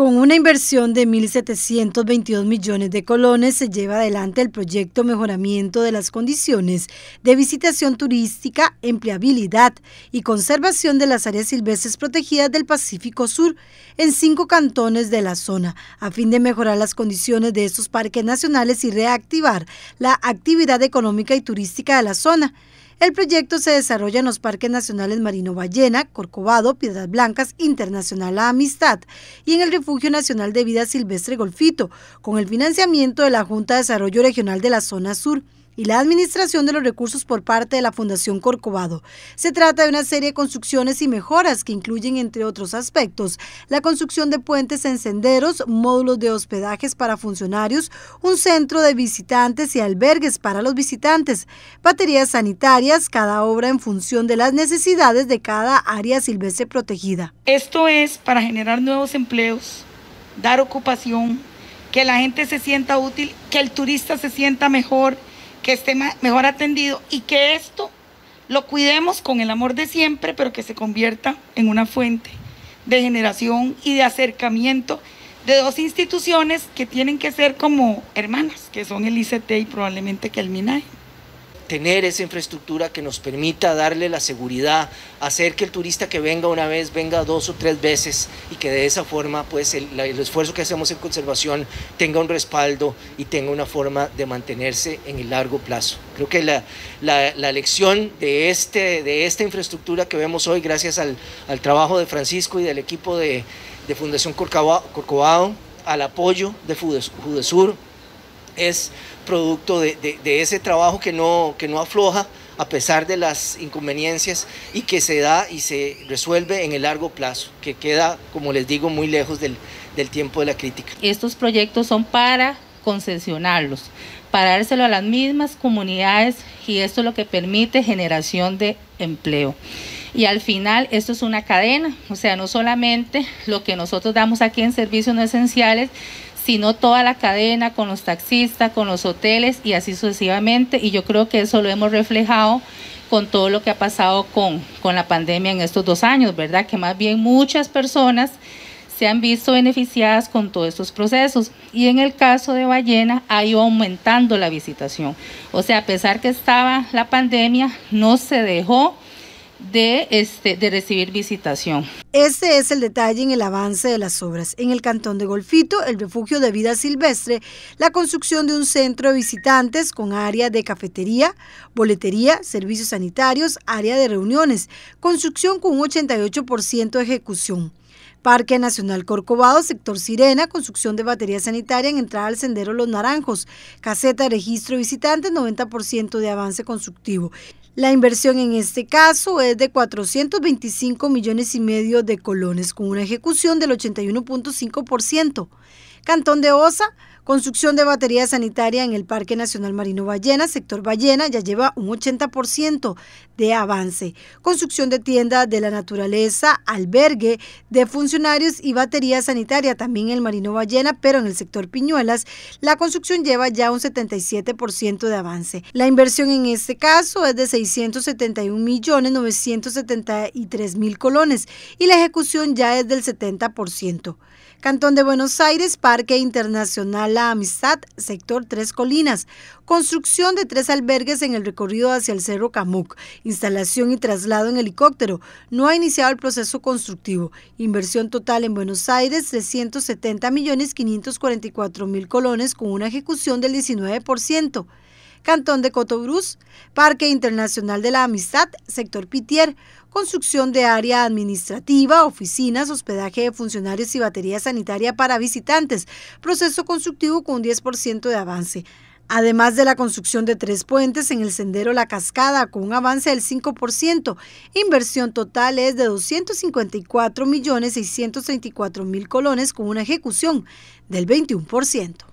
Con una inversión de 1.722 millones de colones se lleva adelante el proyecto Mejoramiento de las Condiciones de Visitación Turística, Empleabilidad y Conservación de las Áreas Silvestres Protegidas del Pacífico Sur en cinco cantones de la zona, a fin de mejorar las condiciones de estos parques nacionales y reactivar la actividad económica y turística de la zona. El proyecto se desarrolla en los Parques Nacionales Marino Ballena, Corcovado, Piedras Blancas, Internacional La Amistad y en el Refugio Nacional de Vida Silvestre Golfito, con el financiamiento de la Junta de Desarrollo Regional de la Zona Sur y la administración de los recursos por parte de la Fundación Corcovado. Se trata de una serie de construcciones y mejoras que incluyen, entre otros aspectos, la construcción de puentes en senderos, módulos de hospedajes para funcionarios, un centro de visitantes y albergues para los visitantes, baterías sanitarias, cada obra en función de las necesidades de cada área silvestre protegida. Esto es para generar nuevos empleos, dar ocupación, que la gente se sienta útil, que el turista se sienta mejor, que esté mejor atendido y que esto lo cuidemos con el amor de siempre, pero que se convierta en una fuente de generación y de acercamiento de dos instituciones que tienen que ser como hermanas, que son el ICT y probablemente que el MINAE tener esa infraestructura que nos permita darle la seguridad, hacer que el turista que venga una vez venga dos o tres veces y que de esa forma pues el, esfuerzo que hacemos en conservación tenga un respaldo y tenga una forma de mantenerse en el largo plazo. Creo que la, la, la lección de, este, de esta infraestructura que vemos hoy gracias al, al trabajo de Francisco y del equipo de, de Fundación Corcovado, al apoyo de Fudesur, es producto de, ese trabajo que no, que no afloja a pesar de las inconveniencias y que se da y se resuelve en el largo plazo, que queda, como les digo, muy lejos del, del tiempo de la crítica. Estos proyectos son para concesionarlos, para dárselo a las mismas comunidades y esto es lo que permite generación de empleo. Y al final esto es una cadena, o sea, no solamente lo que nosotros damos aquí en servicios no esenciales, sino toda la cadena, con los taxistas, con los hoteles y así sucesivamente. Y yo creo que eso lo hemos reflejado con todo lo que ha pasado con, con la pandemia en estos dos años, ¿verdad? Que más bien muchas personas se han visto beneficiadas con todos estos procesos. Y en el caso de Ballena ha ido aumentando la visitación. O sea, a pesar que estaba la pandemia, no se dejó de, este, de recibir visitación. Este es el detalle en el avance de las obras. En el cantón de Golfito, el refugio de vida silvestre, la construcción de un centro de visitantes con área de cafetería, boletería, servicios sanitarios, área de reuniones, construcción con un 88% de ejecución. Parque Nacional Corcovado, sector Sirena, construcción de batería sanitaria en entrada al sendero Los Naranjos, caseta de registro visitante, 90% de avance constructivo. La inversión en este caso es de 425 millones y medio de colones, con una ejecución del 81.5%. Cantón de Osa, Construcción de batería sanitaria en el Parque Nacional Marino Ballena, sector Ballena, ya lleva un 80% de avance. Construcción de tienda de la naturaleza, albergue de funcionarios y batería sanitaria también en el Marino Ballena, pero en el sector Piñuelas, la construcción lleva ya un 77% de avance. La inversión en este caso es de 671.973.000 colones y la ejecución ya es del 70%. Cantón de Buenos Aires, Parque Internacional La Amistad, sector Tres Colinas, construcción de tres albergues en el recorrido hacia el Cerro Camuc, instalación y traslado en helicóptero. No ha iniciado el proceso constructivo. Inversión total en Buenos Aires, 370 millones 544 mil colones con una ejecución del 19%. Cantón de Cotobruz, Parque Internacional de la Amistad, Sector Pitier, construcción de área administrativa, oficinas, hospedaje de funcionarios y batería sanitaria para visitantes, proceso constructivo con un 10% de avance. Además de la construcción de tres puentes en el sendero La Cascada con un avance del 5%, inversión total es de 254.634.000 colones con una ejecución del 21%.